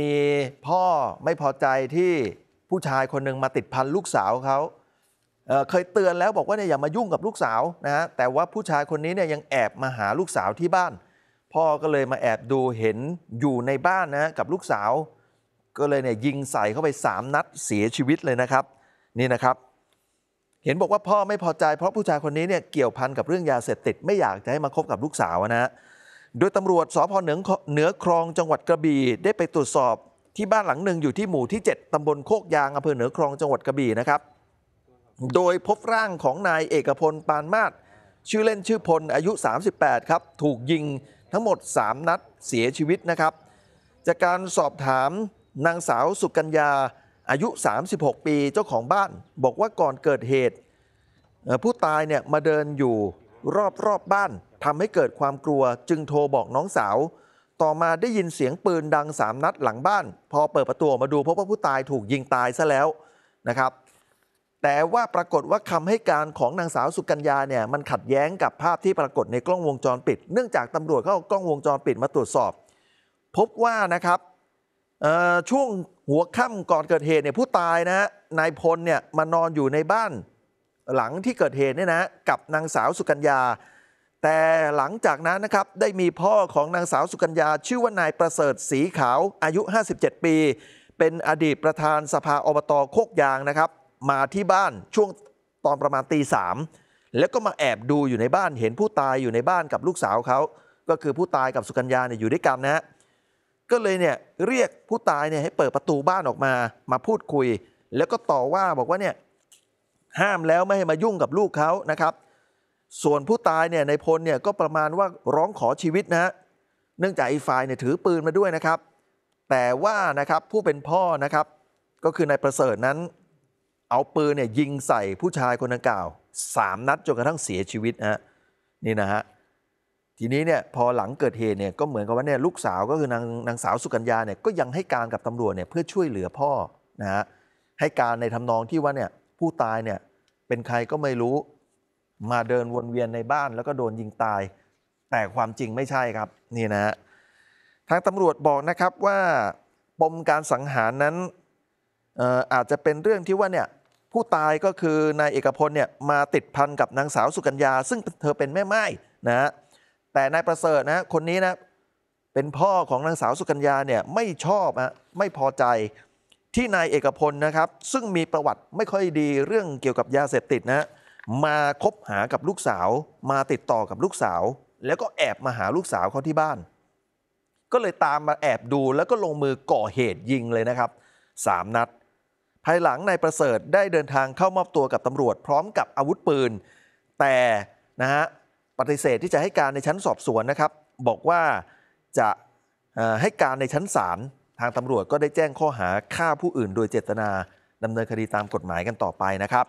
มีพ่อไม่พอใจที่ผู้ชายคนหนึ่งมาติดพันลูกสาวเขาเเคยเตือนแล้วบอกว่าเนี่ยอย่ามายุ่งกับลูกสาวนะฮะ แต่ว่าผู้ชายคนนี้เนี่ยยังแอบมาหาลูกสาวที่บ้าน พ่อก็เลยมาแอบดูเห็นอยู่ในบ้านนะกับลูกสาว ก็เลยเนี่ยยิงใส่เข้าไป3นัดเสียชีวิตเลยนะครับ นี่นะครับ เห็นบอกว่าพ่อไม่พอใจเพราะผู้ชายคนนี้เนี่ยเกี่ยวพันกับเรื่องยาเสพติดไม่อยากจะให้มาคบกับลูกสาวนะฮะโดยตำรวจสพเหนือเหนือครองจังหวัดกระบี่ได้ไปตรวจสอบที่บ้านหลังหนึ่งอยู่ที่หมู่ที่ 7 ตำบลโคกยางอำเภอเหนือครองจังหวัดกระบี่นะครับ โดยพบร่างของนายเอกพลปานมาศชื่อเล่นชื่อพลอายุ 38 ครับ ถูกยิงทั้งหมด 3 นัดเสียชีวิตนะครับจากการสอบถามนางสาวสุกัญญาอายุ 36 ปีเจ้าของบ้าน บอกว่าก่อนเกิดเหตุผู้ตายเนี่ยมาเดินอยู่รอบๆบบ้านทำให้เกิดความกลัวจึงโทรบอกน้องสาว ต่อมาได้ยินเสียงปืนดังสามนัดหลังบ้าน พอเปิดประตูมาดูพบว่าผู้ตายถูกยิงตายซะแล้วนะครับแต่ว่าปรากฏว่าคำให้การของนางสาวสุกัญญาเนี่ยมันขัดแย้งกับภาพที่ปรากฏในกล้องวงจรปิด เนื่องจากตำรวจเขาเอากล้องวงจรปิดมาตรวจสอบ พบว่านะครับช่วงหัวค่ำก่อนเกิดเหตุเนี่ยผู้ตายนะนายพลเนี่ยมานอนอยู่ในบ้านหลังที่เกิดเหตุเนี่ยนะกับนางสาวสุกัญญาแต่หลังจากนั้นนะครับได้มีพ่อของนางสาวสุกัญญาชื่อว่านายประเสริฐสีขาวอายุ 57 ปี เป็นอดีตประธานสภาอบตโคกยางนะครับ มาที่บ้านช่วงตอนประมาณตีสามแล้วก็มาแอบดูอยู่ในบ้าน เห็นผู้ตายอยู่ในบ้านกับลูกสาวเขาก็คือผู้ตายกับสุกัญญาเนี่ยอยู่ด้วยกันนะฮะก็เลยเนี่ย เรียกผู้ตายเนี่ยให้เปิดประตูบ้านออกมามาพูดคุย แล้วก็ต่อว่าบอกว่าเนี่ยห้ามแล้วไม่ให้มายุ่งกับลูกเขานะครับส่วนผู้ตายเนี่ยในพลเนี่ยก็ประมาณว่าร้องขอชีวิตนะเนื่องจากอีฝ่ายเนี่ยถือปืนมาด้วยนะครับ แต่ว่านะครับผู้เป็นพ่อนะครับก็คือนายประเสริฐนั้นเอาปืนเนี่ยยิงใส่ผู้ชายคนดังกล่าว 3 นัดจนกระทั่งเสียชีวิตฮะนี่นะฮะทีนี้เนี่ยพอหลังเกิดเหตุเนี่ยก็เหมือนกับว่าเนี่ยลูกสาวก็คือนางนางสาวสุกัญญาเนี่ยก็ยังให้การกับตำรวจเนี่ยเพื่อช่วยเหลือพ่อนะฮะให้การในทำนองที่ว่าเนี่ยผู้ตายเนี่ยเป็นใครก็ไม่รู้มาเดินวนเวียนในบ้าน แล้วก็โดนยิงตาย แต่ความจริงไม่ใช่ครับนี่นะฮะทางตำรวจบอกนะครับว่าปมการสังหารนั้นอาจจะเป็นเรื่องที่ว่าเนี่ยผู้ตายก็คือนายเอกพลเนี่ยมาติดพันกับนางสาวสุกัญญาซึ่งเธอเป็นแม่ไม้นะฮะแต่นายประเสริฐนะคนนี้นะเป็นพ่อของนางสาวสุกัญญาเนี่ยไม่ชอบฮะไม่พอใจที่นายเอกพลนะครับ ซึ่งมีประวัติไม่ค่อยดีเรื่องเกี่ยวกับยาเสพติดนะมาคบหากับลูกสาวมาติดต่อกับลูกสาว แล้วก็แอบมาหาลูกสาวเขาที่บ้าน ก็เลยตามมาแอบดูแล้วก็ลงมือก่อเหตุยิงเลยนะครับ 3 นัด ภายหลังนายประเสริฐได้เดินทางเข้ามอบตัวกับตำรวจพร้อมกับอาวุธปืน แต่นะฮะปฏิเสธที่จะให้การในชั้นสอบสวนนะครับ บอกว่าจะให้การในชั้นศาลทางตำรวจก็ได้แจ้งข้อหาฆ่าผู้อื่น โดยเจตนาดำเนินคดีตามกฎหมายกันต่อไปนะครับ